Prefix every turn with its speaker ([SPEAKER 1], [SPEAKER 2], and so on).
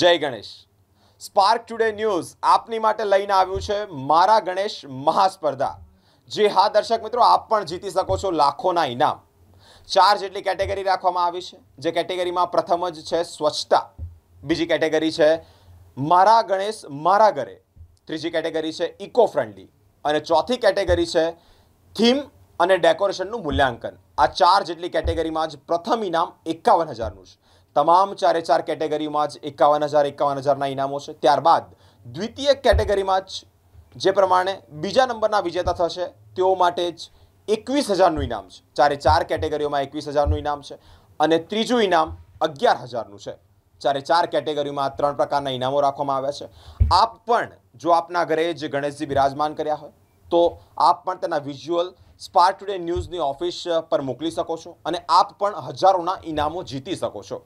[SPEAKER 1] જય Ganesh spark today news આપની માટે લઈને આવ્યું છે મારા ગણેશ મહાસ્પર્ધા જે હા દર્શક મિત્રો આપ પણ જીતી શકો છો લાખોના ઇનામ ચાર જેટલી કેટેગરી રાખવામાં આવી છે જે કેટેગરીમાં પ્રથમ જ છે સ્વચ્છતા બીજી કેટેગરી છે મારા ગણેશ મારા ઘરે ત્રીજી કેટેગરી છે ઇકો ફ્રેન્ડલી અને ચોથી કેટેગરી છે થીમ અને ડેકોરેશનનું મૂલ્યાંકન આ ચાર જેટલી કેટેગરીમાં જ પ્રથમ ઇનામ એકાવન હજારનું છે તમામ ચારે ચાર કેટેગરીમાં જ એકાવન હજાર એકાવન હજારના ઇનામો છે ત્યારબાદ દ્વિતીય કેટેગરીમાં જ જે પ્રમાણે બીજા નંબરના વિજેતા થશે તેઓ માટે જ એકવીસ હજારનું ઇનામ છે ચારે ચાર કેટેગરીઓમાં એકવીસ હજારનું ઇનામ છે અને ત્રીજું ઇનામ અગિયાર હજારનું છે ચારે ચાર કેટેગરીમાં ત્રણ પ્રકારના ઇનામો રાખવામાં આવ્યા છે આપ પણ જો આપના ઘરે જ ગણેશજી બિરાજમાન કર્યા હોય તો આપ પણ તેના વિઝ્યુઅલ સ્પાર્ક ટુડે ન્યૂઝની ઓફિસ પર મોકલી શકો છો અને આપ પણ હજારોના ઇનામો જીતી શકો છો